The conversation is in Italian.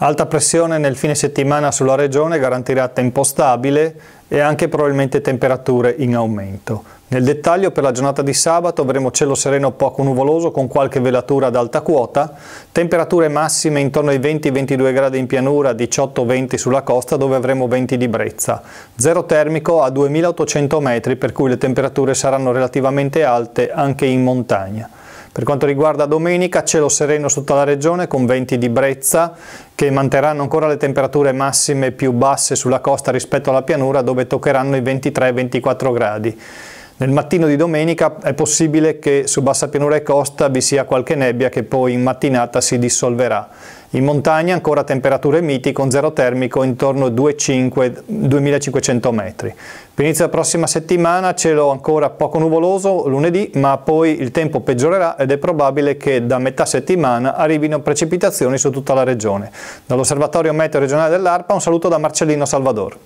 Alta pressione nel fine settimana sulla regione garantirà tempo stabile e anche probabilmente temperature in aumento. Nel dettaglio per la giornata di sabato avremo cielo sereno poco nuvoloso con qualche velatura ad alta quota, temperature massime intorno ai 20-22 gradi in pianura, 18-20 sulla costa dove avremo venti di brezza, zero termico a 2800 metri per cui le temperature saranno relativamente alte anche in montagna. Per quanto riguarda domenica, cielo sereno su tutta la regione con venti di brezza che manterranno ancora le temperature massime più basse sulla costa rispetto alla pianura dove toccheranno i 23-24 gradi. Nel mattino di domenica è possibile che su bassa pianura e costa vi sia qualche nebbia che poi in mattinata si dissolverà. In montagna ancora temperature miti con zero termico intorno a 2500 metri. Per inizio della prossima settimana cielo ancora poco nuvoloso lunedì, ma poi il tempo peggiorerà ed è probabile che da metà settimana arrivino precipitazioni su tutta la regione. Dall'Osservatorio Meteo Regionale dell'ARPA un saluto da Marcellino Salvador.